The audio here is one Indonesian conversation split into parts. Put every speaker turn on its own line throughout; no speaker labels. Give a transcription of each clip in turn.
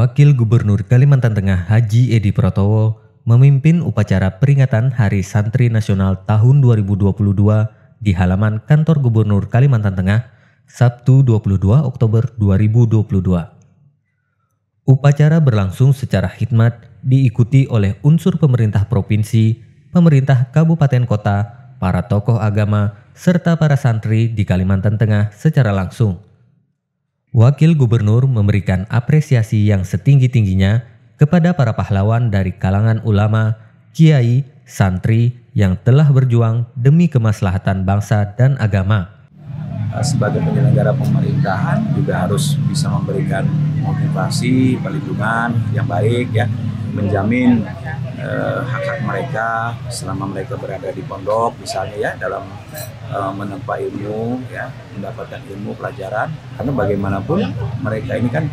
Wakil Gubernur Kalimantan Tengah Haji Edi Pratowo memimpin upacara peringatan Hari Santri Nasional tahun 2022 di halaman Kantor Gubernur Kalimantan Tengah Sabtu 22 Oktober 2022. Upacara berlangsung secara khidmat diikuti oleh unsur pemerintah provinsi, pemerintah kabupaten kota, para tokoh agama, serta para santri di Kalimantan Tengah secara langsung. Wakil Gubernur memberikan apresiasi yang setinggi-tingginya kepada para pahlawan dari kalangan ulama, kiai, santri yang telah berjuang demi kemaslahatan bangsa dan agama.
Eh, sebagai penyelenggara pemerintahan juga harus bisa memberikan motivasi, perlindungan yang baik ya, menjamin Eh, hak-hak eh, mereka selama mereka berada di pondok misalnya ya dalam eh, menempa ilmu ya mendapatkan ilmu pelajaran karena bagaimanapun mereka ini kan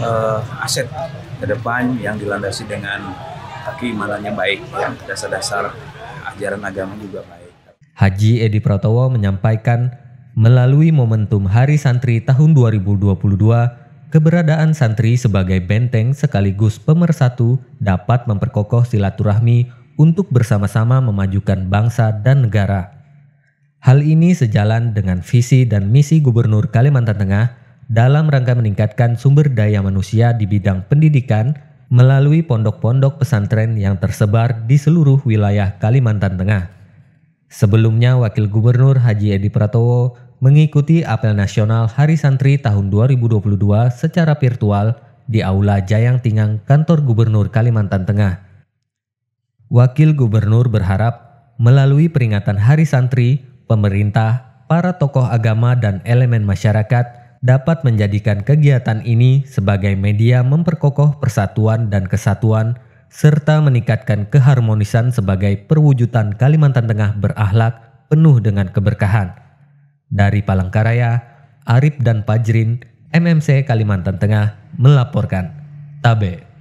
eh, aset ke depan yang dilandasi dengan keimanannya baik ya dasar-dasar ajaran agama juga baik.
Haji Edi Pratowo menyampaikan melalui momentum Hari Santri tahun 2022 keberadaan santri sebagai benteng sekaligus pemersatu dapat memperkokoh silaturahmi untuk bersama-sama memajukan bangsa dan negara. Hal ini sejalan dengan visi dan misi Gubernur Kalimantan Tengah dalam rangka meningkatkan sumber daya manusia di bidang pendidikan melalui pondok-pondok pesantren yang tersebar di seluruh wilayah Kalimantan Tengah. Sebelumnya, Wakil Gubernur Haji Edi Pratowo mengikuti apel nasional Hari Santri tahun 2022 secara virtual di Aula Jayang Tingang Kantor Gubernur Kalimantan Tengah. Wakil Gubernur berharap melalui peringatan Hari Santri, pemerintah, para tokoh agama dan elemen masyarakat – dapat menjadikan kegiatan ini sebagai media memperkokoh persatuan dan kesatuan serta meningkatkan keharmonisan sebagai perwujudan Kalimantan Tengah berahlak penuh dengan keberkahan. Dari Palangkaraya, Arif dan Pajrin, MMC Kalimantan Tengah melaporkan. Tabe.